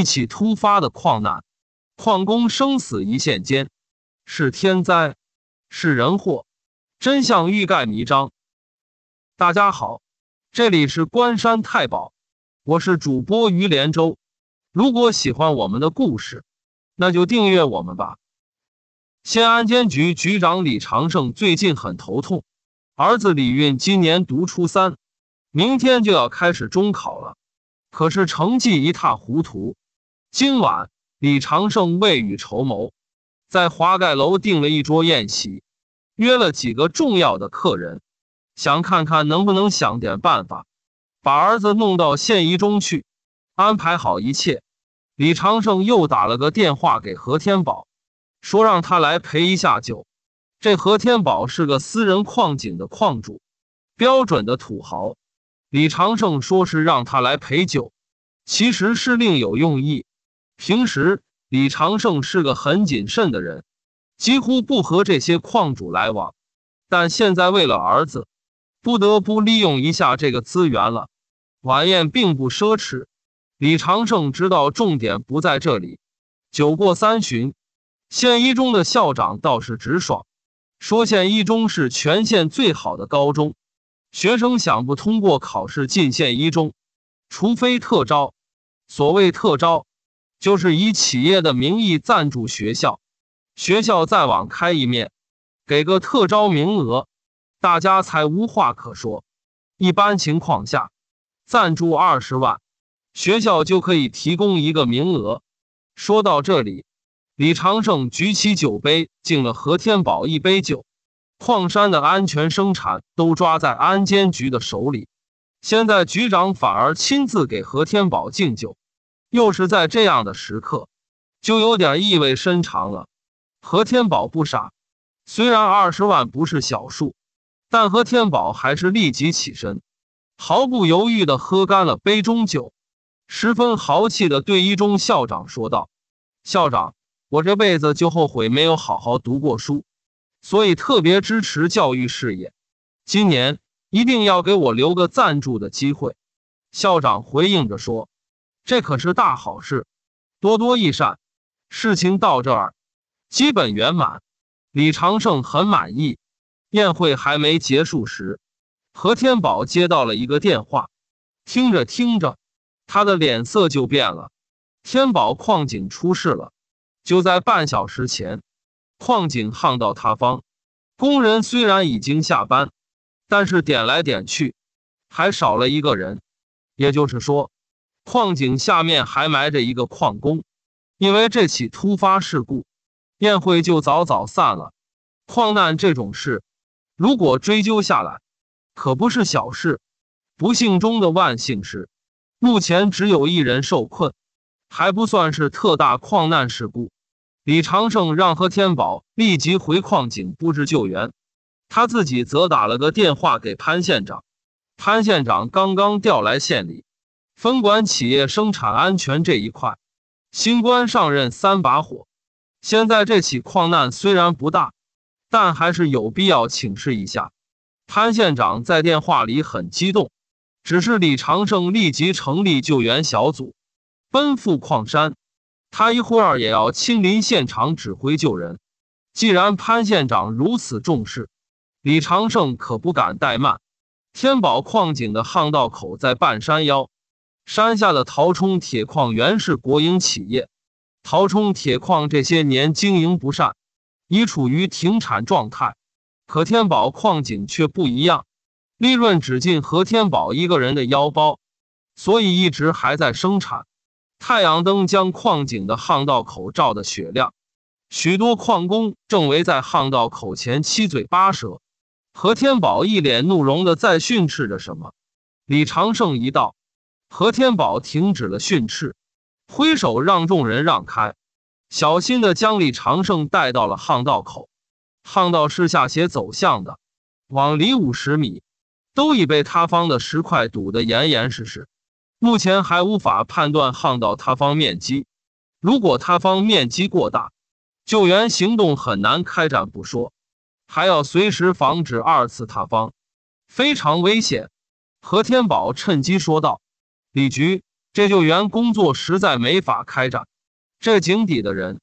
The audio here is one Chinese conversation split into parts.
一起突发的矿难，矿工生死一线间，是天灾，是人祸，真相欲盖弥彰。大家好，这里是关山太保，我是主播于连州。如果喜欢我们的故事，那就订阅我们吧。县安监局局长李长胜最近很头痛，儿子李运今年读初三，明天就要开始中考了，可是成绩一塌糊涂。今晚，李长胜未雨绸缪，在华盖楼订了一桌宴席，约了几个重要的客人，想看看能不能想点办法，把儿子弄到县一中去，安排好一切。李长胜又打了个电话给何天宝，说让他来陪一下酒。这何天宝是个私人矿井的矿主，标准的土豪。李长胜说是让他来陪酒，其实是另有用意。平时李长胜是个很谨慎的人，几乎不和这些矿主来往，但现在为了儿子，不得不利用一下这个资源了。晚宴并不奢侈，李长胜知道重点不在这里。酒过三巡，县一中的校长倒是直爽，说县一中是全县最好的高中，学生想不通过考试进县一中，除非特招。所谓特招。就是以企业的名义赞助学校，学校再网开一面，给个特招名额，大家才无话可说。一般情况下，赞助二十万，学校就可以提供一个名额。说到这里，李长胜举起酒杯，敬了何天宝一杯酒。矿山的安全生产都抓在安监局的手里，现在局长反而亲自给何天宝敬酒。又是在这样的时刻，就有点意味深长了。何天宝不傻，虽然二十万不是小数，但何天宝还是立即起身，毫不犹豫地喝干了杯中酒，十分豪气地对一中校长说道：“校长，我这辈子就后悔没有好好读过书，所以特别支持教育事业。今年一定要给我留个赞助的机会。”校长回应着说。这可是大好事，多多益善。事情到这儿，基本圆满。李长胜很满意。宴会还没结束时，何天宝接到了一个电话，听着听着，他的脸色就变了。天宝矿井出事了，就在半小时前，矿井巷道塌方，工人虽然已经下班，但是点来点去，还少了一个人，也就是说。矿井下面还埋着一个矿工，因为这起突发事故，宴会就早早散了。矿难这种事，如果追究下来，可不是小事。不幸中的万幸是，目前只有一人受困，还不算是特大矿难事故。李长胜让何天宝立即回矿井布置救援，他自己则打了个电话给潘县长。潘县长刚刚调来县里。分管企业生产安全这一块，新官上任三把火。现在这起矿难虽然不大，但还是有必要请示一下潘县长。在电话里很激动，只是李长胜立即成立救援小组，奔赴矿山。他一会儿也要亲临现场指挥救人。既然潘县长如此重视，李长胜可不敢怠慢。天宝矿井的巷道口在半山腰。山下的陶冲铁矿原是国营企业，陶冲铁矿这些年经营不善，已处于停产状态。可天宝矿井却不一样，利润只进何天宝一个人的腰包，所以一直还在生产。太阳灯将矿井的巷道口照得雪亮，许多矿工正围在巷道口前七嘴八舌。何天宝一脸怒容的在训斥着什么。李长胜一道。何天宝停止了训斥，挥手让众人让开，小心的将李长胜带到了巷道口。巷道是下斜走向的，往里五十米都已被塌方的石块堵得严严实实，目前还无法判断巷道塌方面积。如果塌方面积过大，救援行动很难开展不说，还要随时防止二次塌方，非常危险。何天宝趁机说道。李局，这救援工作实在没法开展，这井底的人，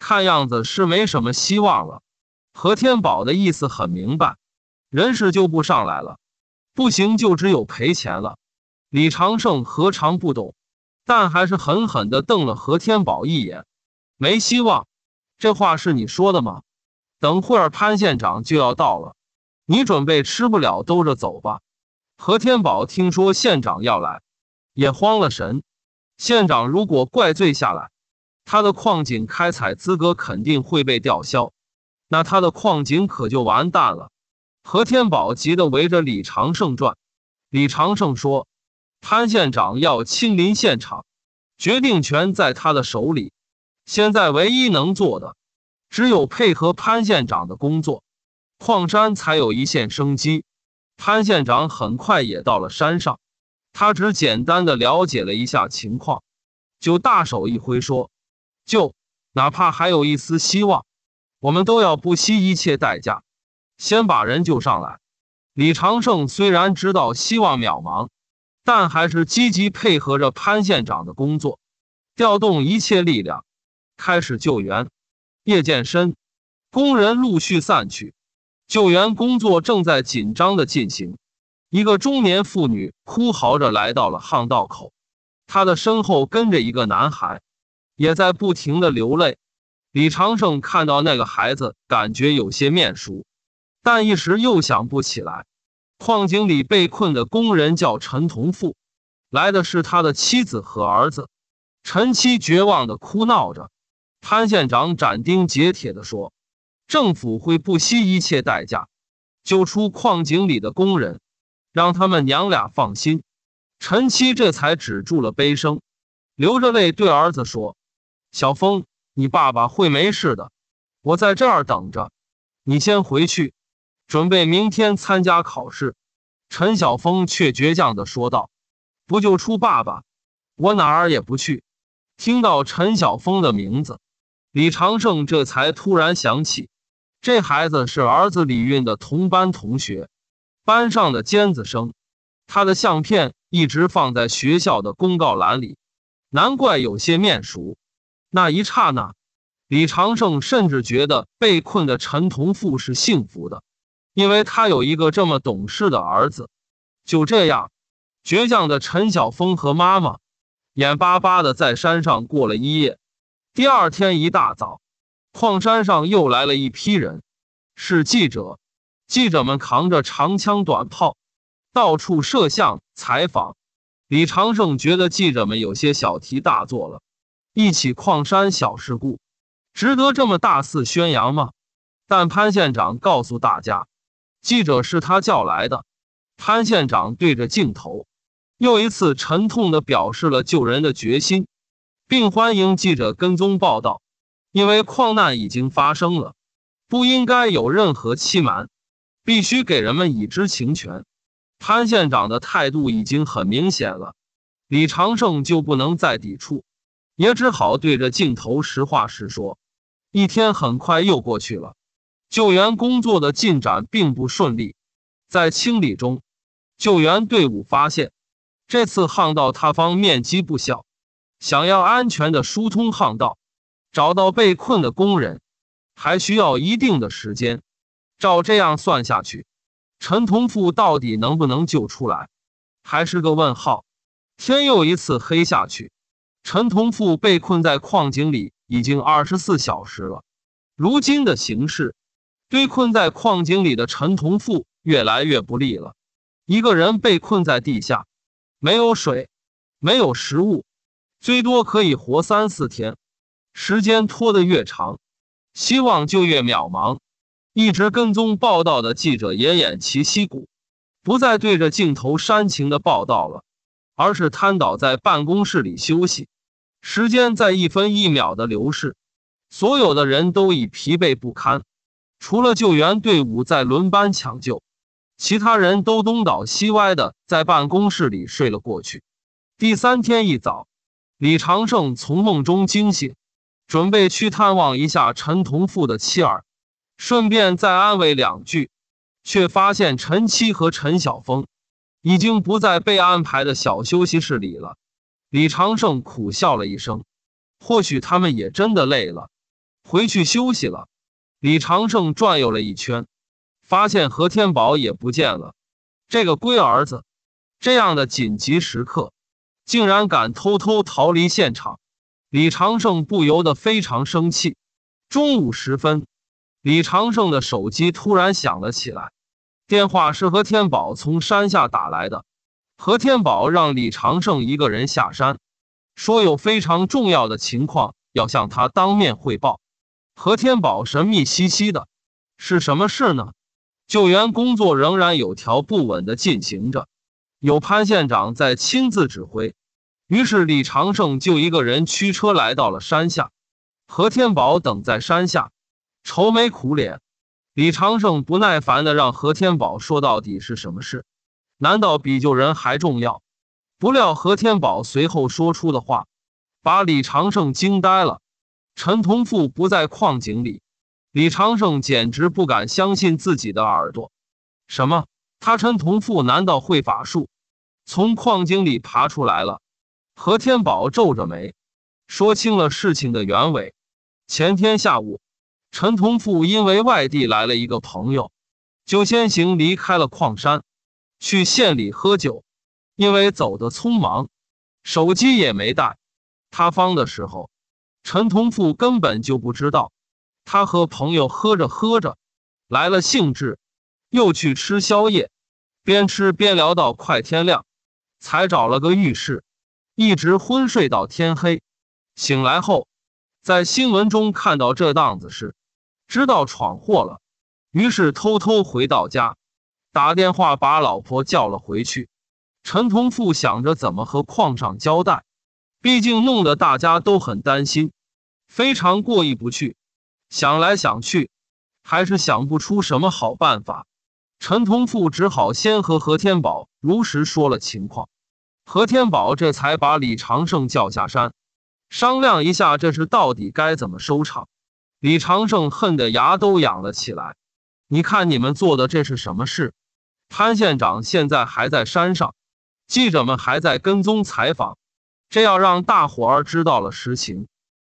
看样子是没什么希望了。何天宝的意思很明白，人事就不上来了，不行就只有赔钱了。李长胜何尝不懂，但还是狠狠的瞪了何天宝一眼。没希望，这话是你说的吗？等会儿潘县长就要到了，你准备吃不了兜着走吧。何天宝听说县长要来。也慌了神，县长如果怪罪下来，他的矿井开采资格肯定会被吊销，那他的矿井可就完蛋了。何天宝急得围着李长胜转。李长胜说：“潘县长要亲临现场，决定权在他的手里。现在唯一能做的，只有配合潘县长的工作，矿山才有一线生机。”潘县长很快也到了山上。他只简单的了解了一下情况，就大手一挥说：“救！哪怕还有一丝希望，我们都要不惜一切代价，先把人救上来。”李长胜虽然知道希望渺茫，但还是积极配合着潘县长的工作，调动一切力量，开始救援。夜渐深，工人陆续散去，救援工作正在紧张的进行。一个中年妇女哭嚎着来到了巷道口，她的身后跟着一个男孩，也在不停的流泪。李长胜看到那个孩子，感觉有些面熟，但一时又想不起来。矿井里被困的工人叫陈同富，来的是他的妻子和儿子。陈妻绝望的哭闹着，潘县长斩钉截铁的说：“政府会不惜一切代价，救出矿井里的工人。”让他们娘俩放心，陈七这才止住了悲声，流着泪对儿子说：“小峰，你爸爸会没事的，我在这儿等着，你先回去，准备明天参加考试。”陈小峰却倔强的说道：“不就出爸爸，我哪儿也不去。”听到陈小峰的名字，李长胜这才突然想起，这孩子是儿子李运的同班同学。班上的尖子生，他的相片一直放在学校的公告栏里，难怪有些面熟。那一刹那，李长胜甚至觉得被困的陈同富是幸福的，因为他有一个这么懂事的儿子。就这样，倔强的陈小峰和妈妈，眼巴巴的在山上过了一夜。第二天一大早，矿山上又来了一批人，是记者。记者们扛着长枪短炮，到处摄像采访。李长胜觉得记者们有些小题大做了，一起矿山小事故，值得这么大肆宣扬吗？但潘县长告诉大家，记者是他叫来的。潘县长对着镜头，又一次沉痛地表示了救人的决心，并欢迎记者跟踪报道，因为矿难已经发生了，不应该有任何欺瞒。必须给人们以知情权。潘县长的态度已经很明显了，李长胜就不能再抵触，也只好对着镜头实话实说。一天很快又过去了，救援工作的进展并不顺利。在清理中，救援队伍发现这次巷道塌方面积不小，想要安全的疏通巷道，找到被困的工人，还需要一定的时间。照这样算下去，陈同富到底能不能救出来，还是个问号。天又一次黑下去，陈同富被困在矿井里已经二十四小时了。如今的形势，对困在矿井里的陈同富越来越不利了。一个人被困在地下，没有水，没有食物，最多可以活三四天。时间拖得越长，希望就越渺茫。一直跟踪报道的记者也偃旗息鼓，不再对着镜头煽情的报道了，而是瘫倒在办公室里休息。时间在一分一秒的流逝，所有的人都已疲惫不堪，除了救援队伍在轮班抢救，其他人都东倒西歪的在办公室里睡了过去。第三天一早，李长胜从梦中惊醒，准备去探望一下陈同富的妻儿。顺便再安慰两句，却发现陈七和陈晓峰已经不在被安排的小休息室里了。李长胜苦笑了一声，或许他们也真的累了，回去休息了。李长胜转悠了一圈，发现何天宝也不见了。这个龟儿子，这样的紧急时刻，竟然敢偷偷逃离现场，李长胜不由得非常生气。中午时分。李长胜的手机突然响了起来，电话是何天宝从山下打来的。何天宝让李长胜一个人下山，说有非常重要的情况要向他当面汇报。何天宝神秘兮兮的，是什么事呢？救援工作仍然有条不紊地进行着，有潘县长在亲自指挥。于是李长胜就一个人驱车来到了山下，何天宝等在山下。愁眉苦脸，李长胜不耐烦的让何天宝说到底是什么事？难道比救人还重要？不料何天宝随后说出的话，把李长胜惊呆了。陈同富不在矿井里，李长胜简直不敢相信自己的耳朵。什么？他陈同富难道会法术？从矿井里爬出来了？何天宝皱着眉，说清了事情的原委。前天下午。陈同富因为外地来了一个朋友，就先行离开了矿山，去县里喝酒。因为走的匆忙，手机也没带。塌方的时候，陈同富根本就不知道。他和朋友喝着喝着，来了兴致，又去吃宵夜，边吃边聊到快天亮，才找了个浴室，一直昏睡到天黑。醒来后，在新闻中看到这档子事。知道闯祸了，于是偷偷回到家，打电话把老婆叫了回去。陈同富想着怎么和矿上交代，毕竟弄得大家都很担心，非常过意不去。想来想去，还是想不出什么好办法。陈同富只好先和何天宝如实说了情况，何天宝这才把李长胜叫下山，商量一下这事到底该怎么收场。李长胜恨得牙都痒了起来。你看你们做的这是什么事？潘县长现在还在山上，记者们还在跟踪采访，这要让大伙儿知道了实情，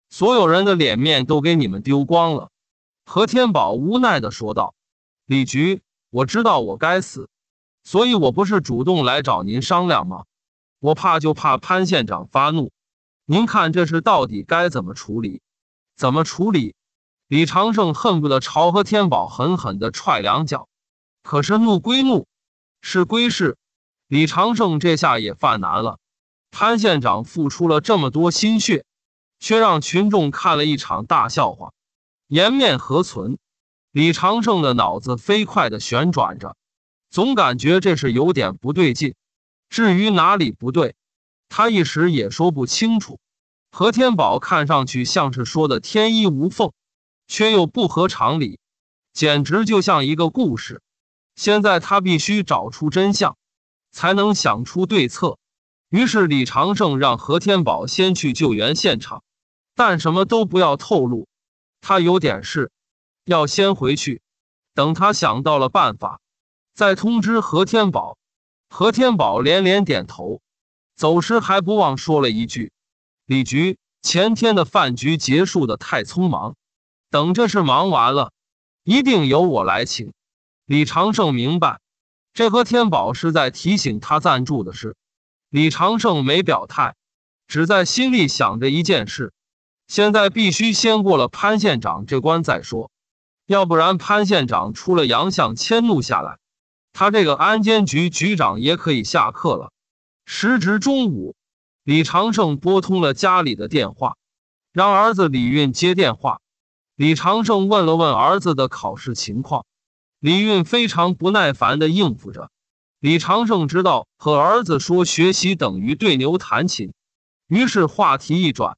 所有人的脸面都给你们丢光了。何天宝无奈地说道：“李局，我知道我该死，所以我不是主动来找您商量吗？我怕就怕潘县长发怒。您看这事到底该怎么处理？怎么处理？”李长胜恨不得朝何天宝狠狠地踹两脚，可是怒归怒，是归是，李长胜这下也犯难了。潘县长付出了这么多心血，却让群众看了一场大笑话，颜面何存？李长胜的脑子飞快地旋转着，总感觉这是有点不对劲。至于哪里不对，他一时也说不清楚。何天宝看上去像是说的天衣无缝。却又不合常理，简直就像一个故事。现在他必须找出真相，才能想出对策。于是李长胜让何天宝先去救援现场，但什么都不要透露。他有点事，要先回去，等他想到了办法，再通知何天宝。何天宝连连点头，走时还不忘说了一句：“李局，前天的饭局结束的太匆忙。”等这事忙完了，一定由我来请李长胜。明白，这和天宝是在提醒他暂住的事。李长胜没表态，只在心里想着一件事：现在必须先过了潘县长这关再说，要不然潘县长出了洋相，迁怒下来，他这个安监局局长也可以下课了。时值中午，李长胜拨通了家里的电话，让儿子李运接电话。李长胜问了问儿子的考试情况，李运非常不耐烦地应付着。李长胜知道和儿子说学习等于对牛弹琴，于是话题一转，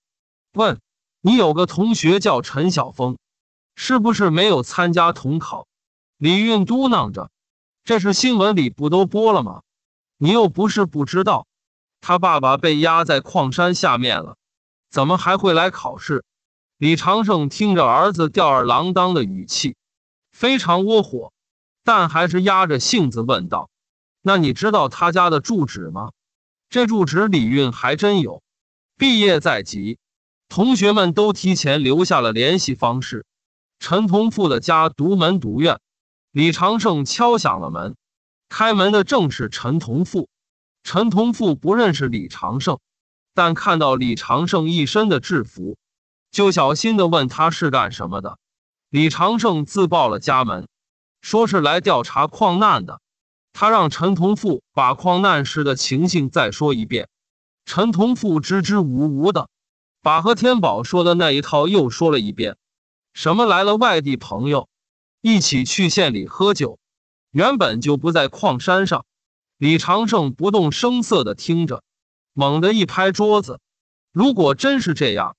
问：“你有个同学叫陈晓峰，是不是没有参加统考？”李运嘟囔着：“这是新闻里不都播了吗？你又不是不知道，他爸爸被压在矿山下面了，怎么还会来考试？”李长胜听着儿子吊儿郎当的语气，非常窝火，但还是压着性子问道：“那你知道他家的住址吗？”这住址李运还真有，毕业在即，同学们都提前留下了联系方式。陈同富的家独门独院，李长胜敲响了门，开门的正是陈同富。陈同富不认识李长胜，但看到李长胜一身的制服。就小心的问他是干什么的，李长胜自报了家门，说是来调查矿难的。他让陈同富把矿难时的情形再说一遍。陈同富支支吾吾的，把和天宝说的那一套又说了一遍。什么来了外地朋友，一起去县里喝酒，原本就不在矿山上。李长胜不动声色的听着，猛地一拍桌子：“如果真是这样。”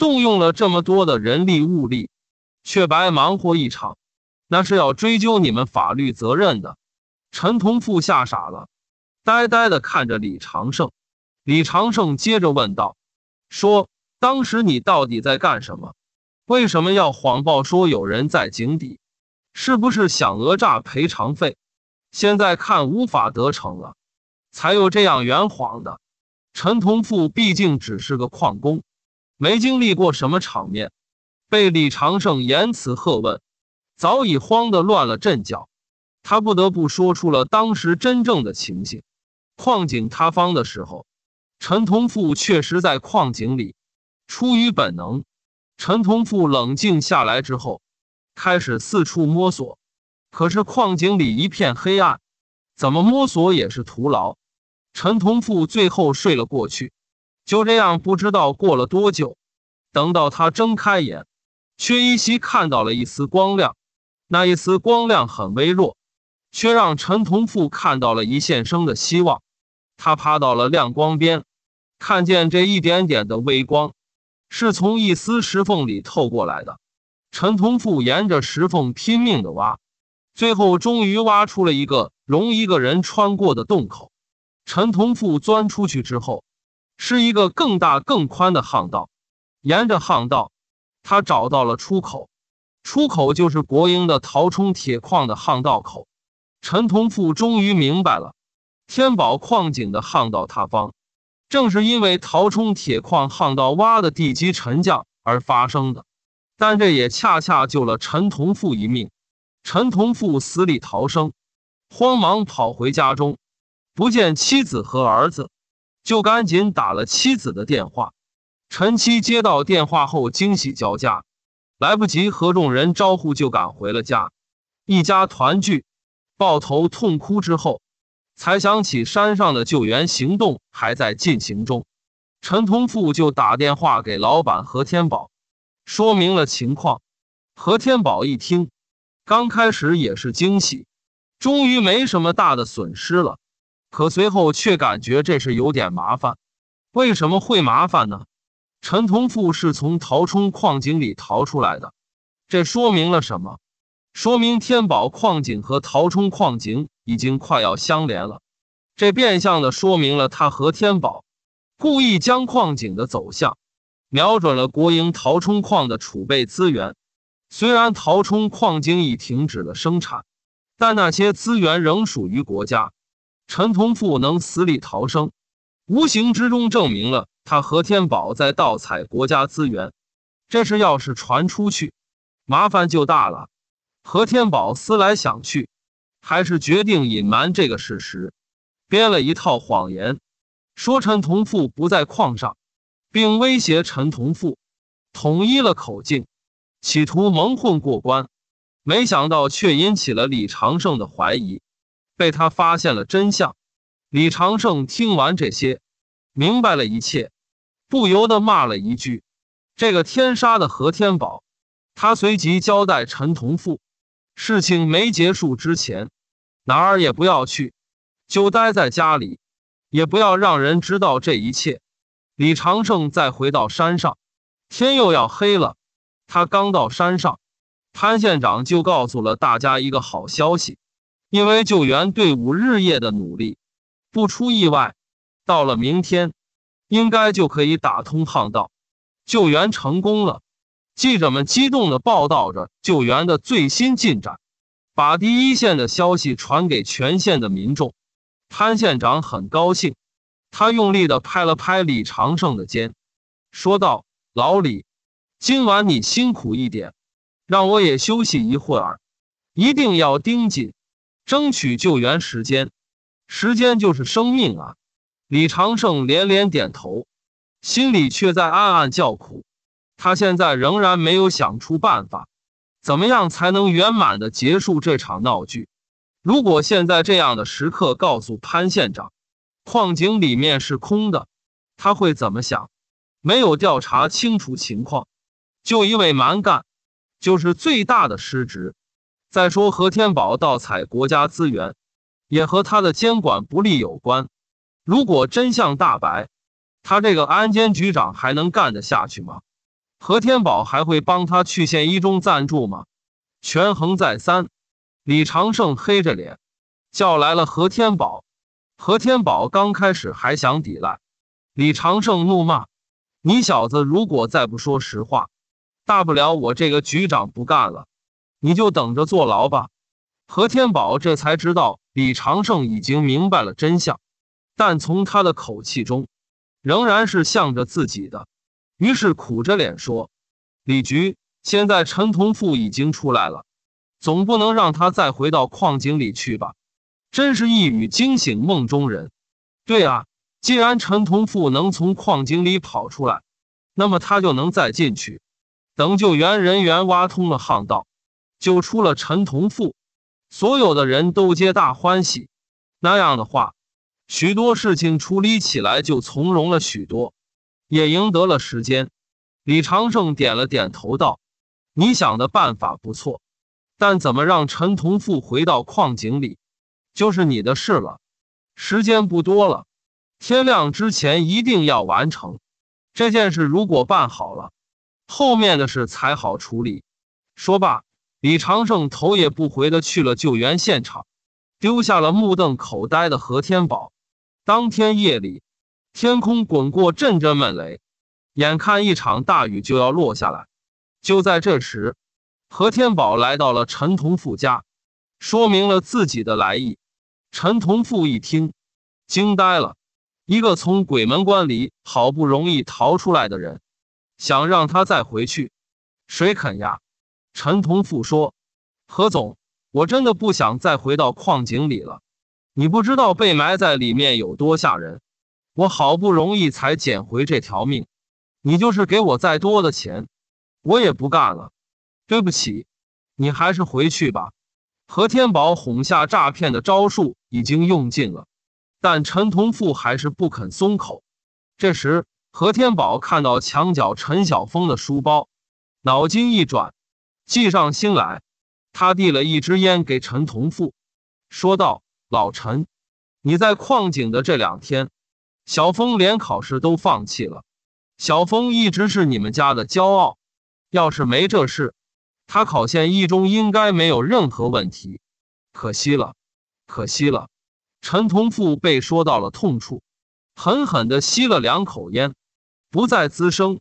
动用了这么多的人力物力，却白忙活一场，那是要追究你们法律责任的。陈同富吓傻了，呆呆的看着李长胜。李长胜接着问道：“说当时你到底在干什么？为什么要谎报说有人在井底？是不是想讹诈赔偿费？现在看无法得逞了，才有这样圆谎的。”陈同富毕竟只是个矿工。没经历过什么场面，被李长胜言辞喝问，早已慌得乱了阵脚，他不得不说出了当时真正的情形。矿井塌方的时候，陈同富确实在矿井里。出于本能，陈同富冷静下来之后，开始四处摸索。可是矿井里一片黑暗，怎么摸索也是徒劳。陈同富最后睡了过去。就这样，不知道过了多久，等到他睁开眼，却依稀看到了一丝光亮。那一丝光亮很微弱，却让陈同富看到了一线生的希望。他趴到了亮光边，看见这一点点的微光，是从一丝石缝里透过来的。陈同富沿着石缝拼命的挖，最后终于挖出了一个容一个人穿过的洞口。陈同富钻出去之后。是一个更大更宽的巷道，沿着巷道，他找到了出口，出口就是国营的陶冲铁矿的巷道口。陈同富终于明白了，天宝矿井的巷道塌方，正是因为陶冲铁矿巷道挖的地基沉降而发生的。但这也恰恰救了陈同富一命。陈同富死里逃生，慌忙跑回家中，不见妻子和儿子。就赶紧打了妻子的电话，陈七接到电话后惊喜交加，来不及和众人招呼就赶回了家，一家团聚，抱头痛哭之后，才想起山上的救援行动还在进行中，陈同富就打电话给老板何天宝，说明了情况。何天宝一听，刚开始也是惊喜，终于没什么大的损失了。可随后却感觉这事有点麻烦，为什么会麻烦呢？陈同富是从陶冲矿井里逃出来的，这说明了什么？说明天宝矿井和陶冲矿井已经快要相连了，这变相的说明了他和天宝故意将矿井的走向瞄准了国营陶冲矿的储备资源。虽然陶冲矿井已停止了生产，但那些资源仍属于国家。陈同富能死里逃生，无形之中证明了他何天宝在盗采国家资源。这事要是传出去，麻烦就大了。何天宝思来想去，还是决定隐瞒这个事实，编了一套谎言，说陈同富不在矿上，并威胁陈同富，统一了口径，企图蒙混过关。没想到却引起了李长胜的怀疑。被他发现了真相，李长胜听完这些，明白了一切，不由得骂了一句：“这个天杀的何天宝！”他随即交代陈同富：“事情没结束之前，哪儿也不要去，就待在家里，也不要让人知道这一切。”李长胜再回到山上，天又要黑了。他刚到山上，潘县长就告诉了大家一个好消息。因为救援队伍日夜的努力，不出意外，到了明天，应该就可以打通航道，救援成功了。记者们激动的报道着救援的最新进展，把第一线的消息传给全县的民众。潘县长很高兴，他用力的拍了拍李长胜的肩，说道：“老李，今晚你辛苦一点，让我也休息一会儿，一定要盯紧。”争取救援时间，时间就是生命啊！李长胜连连点头，心里却在暗暗叫苦。他现在仍然没有想出办法，怎么样才能圆满的结束这场闹剧？如果现在这样的时刻告诉潘县长，矿井里面是空的，他会怎么想？没有调查清楚情况，就一味蛮干，就是最大的失职。再说何天宝盗采国家资源，也和他的监管不力有关。如果真相大白，他这个安监局长还能干得下去吗？何天宝还会帮他去县一中暂住吗？权衡再三，李长胜黑着脸叫来了何天宝。何天宝刚开始还想抵赖，李长胜怒骂：“你小子如果再不说实话，大不了我这个局长不干了。”你就等着坐牢吧！何天宝这才知道李长胜已经明白了真相，但从他的口气中，仍然是向着自己的。于是苦着脸说：“李局，现在陈同富已经出来了，总不能让他再回到矿井里去吧？”真是一语惊醒梦中人。对啊，既然陈同富能从矿井里跑出来，那么他就能再进去。等救援人员挖通了巷道。就出了陈同富，所有的人都皆大欢喜。那样的话，许多事情处理起来就从容了许多，也赢得了时间。李长胜点了点头，道：“你想的办法不错，但怎么让陈同富回到矿井里，就是你的事了。时间不多了，天亮之前一定要完成这件事。如果办好了，后面的事才好处理。”说罢。李长胜头也不回的去了救援现场，丢下了目瞪口呆的何天宝。当天夜里，天空滚过阵阵闷雷，眼看一场大雨就要落下来。就在这时，何天宝来到了陈同富家，说明了自己的来意。陈同富一听，惊呆了。一个从鬼门关里好不容易逃出来的人，想让他再回去，谁肯呀？陈同富说：“何总，我真的不想再回到矿井里了。你不知道被埋在里面有多吓人，我好不容易才捡回这条命。你就是给我再多的钱，我也不干了。对不起，你还是回去吧。”何天宝哄下诈骗的招数已经用尽了，但陈同富还是不肯松口。这时，何天宝看到墙角陈晓峰的书包，脑筋一转。计上心来，他递了一支烟给陈同富，说道：“老陈，你在矿井的这两天，小峰连考试都放弃了。小峰一直是你们家的骄傲，要是没这事，他考县一中应该没有任何问题。可惜了，可惜了。”陈同富被说到了痛处，狠狠的吸了两口烟，不再滋生。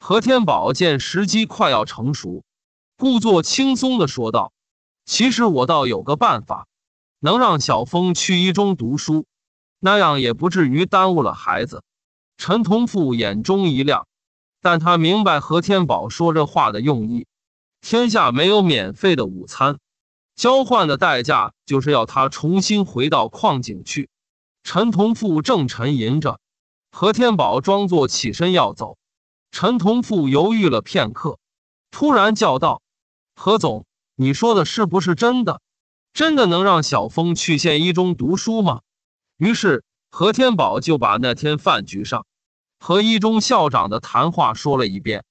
何天宝见时机快要成熟。故作轻松的说道：“其实我倒有个办法，能让小峰去一中读书，那样也不至于耽误了孩子。”陈同富眼中一亮，但他明白何天宝说这话的用意：天下没有免费的午餐，交换的代价就是要他重新回到矿井去。陈同富正沉吟着，何天宝装作起身要走。陈同富犹豫了片刻，突然叫道。何总，你说的是不是真的？真的能让小峰去县一中读书吗？于是何天宝就把那天饭局上和一中校长的谈话说了一遍。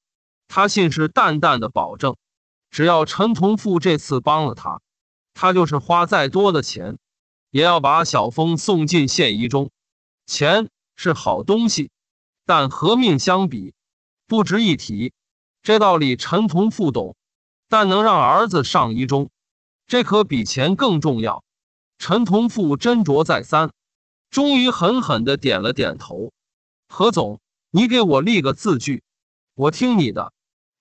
他信誓旦旦的保证，只要陈同富这次帮了他，他就是花再多的钱，也要把小峰送进县一中。钱是好东西，但和命相比，不值一提。这道理陈同富懂。但能让儿子上一中，这可比钱更重要。陈同富斟酌再三，终于狠狠的点了点头。何总，你给我立个字据，我听你的。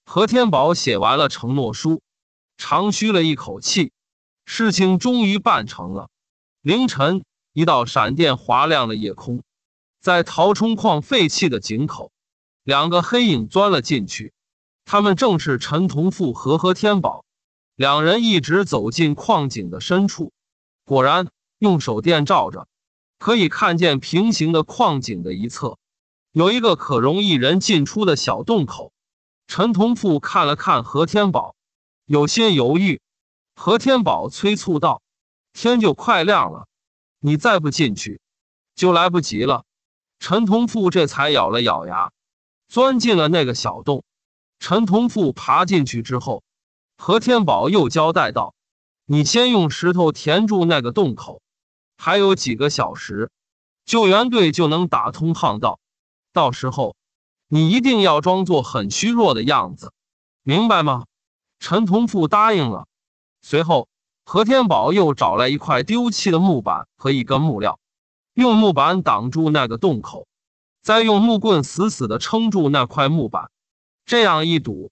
何天宝写完了承诺书，长吁了一口气，事情终于办成了。凌晨，一道闪电划亮了夜空，在陶冲矿废弃的井口，两个黑影钻了进去。他们正是陈同富和何天宝，两人一直走进矿井的深处，果然用手电照着，可以看见平行的矿井的一侧有一个可容一人进出的小洞口。陈同富看了看何天宝，有些犹豫。何天宝催促道：“天就快亮了，你再不进去，就来不及了。”陈同富这才咬了咬牙，钻进了那个小洞。陈同富爬进去之后，何天宝又交代道：“你先用石头填住那个洞口，还有几个小时，救援队就能打通巷道。到时候，你一定要装作很虚弱的样子，明白吗？”陈同富答应了。随后，何天宝又找来一块丢弃的木板和一根木料，用木板挡住那个洞口，再用木棍死死地撑住那块木板。这样一赌，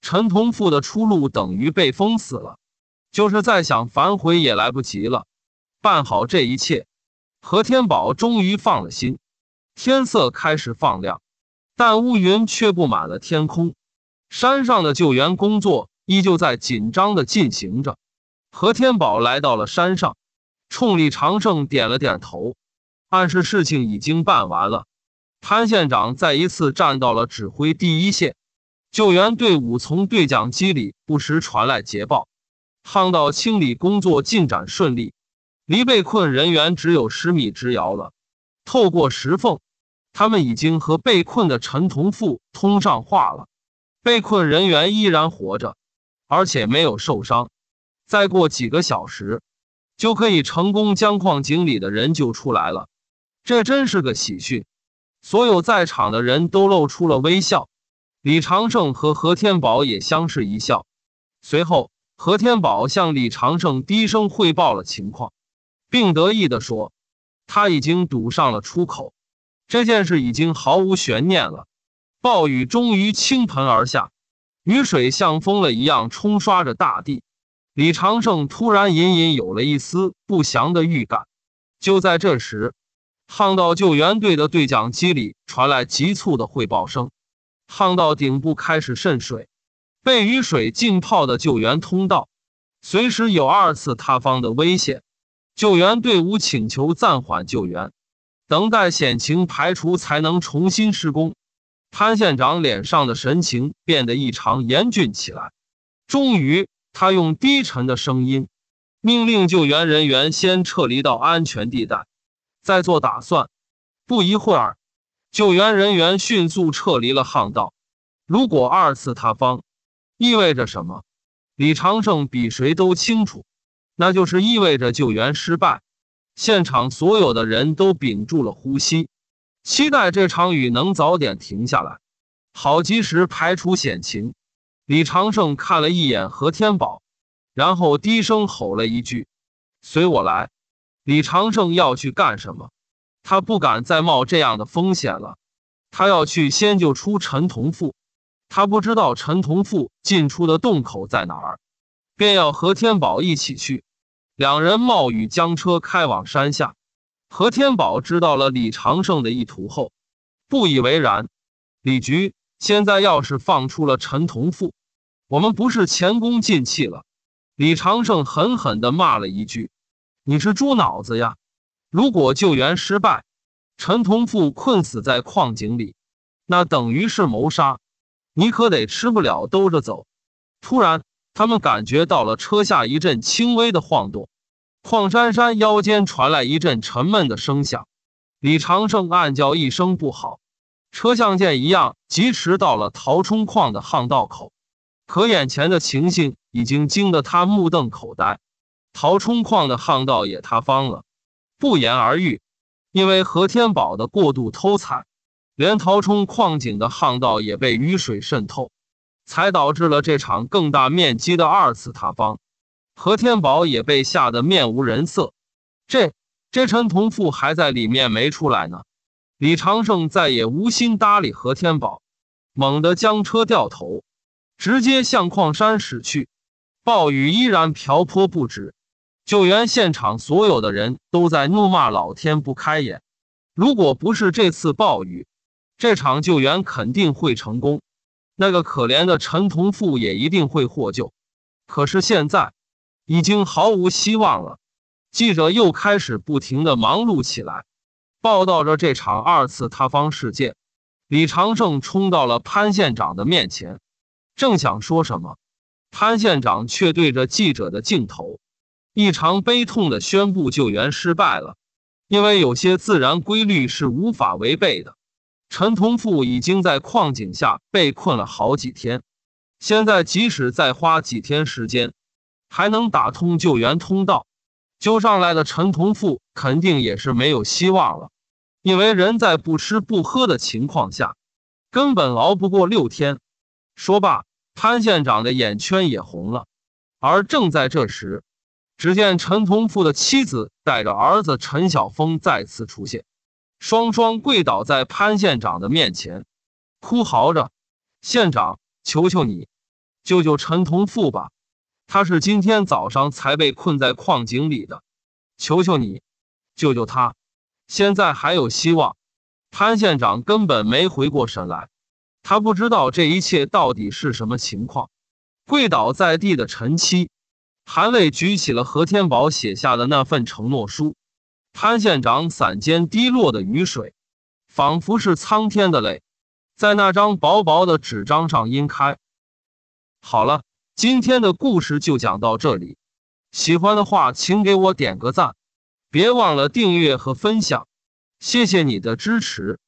陈同富的出路等于被封死了。就是再想反悔也来不及了。办好这一切，何天宝终于放了心。天色开始放亮，但乌云却布满了天空。山上的救援工作依旧在紧张的进行着。何天宝来到了山上，冲李长胜点了点头，暗示事情已经办完了。潘县长再一次站到了指挥第一线。救援队伍从对讲机里不时传来捷报，巷道清理工作进展顺利，离被困人员只有十米之遥了。透过石缝，他们已经和被困的陈同富通上话了。被困人员依然活着，而且没有受伤。再过几个小时，就可以成功将矿井里的人救出来了。这真是个喜讯，所有在场的人都露出了微笑。李长胜和何天宝也相视一笑，随后何天宝向李长胜低声汇报了情况，并得意地说：“他已经堵上了出口，这件事已经毫无悬念了。”暴雨终于倾盆而下，雨水像疯了一样冲刷着大地。李长胜突然隐隐有了一丝不祥的预感。就在这时，航道救援队的对讲机里传来急促的汇报声。夯到顶部开始渗水，被雨水浸泡的救援通道，随时有二次塌方的危险。救援队伍请求暂缓救援，等待险情排除才能重新施工。潘县长脸上的神情变得异常严峻起来。终于，他用低沉的声音命令救援人员先撤离到安全地带，再做打算。不一会儿。救援人员迅速撤离了巷道。如果二次塌方，意味着什么？李长胜比谁都清楚，那就是意味着救援失败。现场所有的人都屏住了呼吸，期待这场雨能早点停下来，好及时排除险情。李长胜看了一眼何天宝，然后低声吼了一句：“随我来！”李长胜要去干什么？他不敢再冒这样的风险了，他要去先救出陈同富。他不知道陈同富进出的洞口在哪儿，便要和天宝一起去。两人冒雨将车开往山下。何天宝知道了李长胜的意图后，不以为然。李局，现在要是放出了陈同富，我们不是前功尽弃了？李长胜狠狠的骂了一句：“你是猪脑子呀！”如果救援失败，陈同富困死在矿井里，那等于是谋杀，你可得吃不了兜着走。突然，他们感觉到了车下一阵轻微的晃动，矿山山腰间传来一阵沉闷的声响。李长胜暗叫一声不好，车像箭一样疾驰到了陶冲矿的巷道口，可眼前的情形已经惊得他目瞪口呆。陶冲矿的巷道也塌方了。不言而喻，因为何天宝的过度偷采，连陶冲矿井的巷道也被雨水渗透，才导致了这场更大面积的二次塌方。何天宝也被吓得面无人色。这这陈同富还在里面没出来呢。李长胜再也无心搭理何天宝，猛地将车掉头，直接向矿山驶去。暴雨依然瓢泼不止。救援现场所有的人都在怒骂老天不开眼。如果不是这次暴雨，这场救援肯定会成功，那个可怜的陈同富也一定会获救。可是现在已经毫无希望了。记者又开始不停地忙碌起来，报道着这场二次塌方事件。李长胜冲到了潘县长的面前，正想说什么，潘县长却对着记者的镜头。异常悲痛的宣布救援失败了，因为有些自然规律是无法违背的。陈同富已经在矿井下被困了好几天，现在即使再花几天时间，还能打通救援通道，救上来的陈同富肯定也是没有希望了，因为人在不吃不喝的情况下，根本熬不过六天。说罢，潘县长的眼圈也红了，而正在这时。只见陈同富的妻子带着儿子陈晓峰再次出现，双双跪倒在潘县长的面前，哭嚎着：“县长，求求你，救救陈同富吧！他是今天早上才被困在矿井里的，求求你，救救他，现在还有希望。”潘县长根本没回过神来，他不知道这一切到底是什么情况。跪倒在地的陈七含泪举起了何天宝写下的那份承诺书，潘县长伞尖滴落的雨水，仿佛是苍天的泪，在那张薄薄的纸张上洇开。好了，今天的故事就讲到这里。喜欢的话，请给我点个赞，别忘了订阅和分享，谢谢你的支持。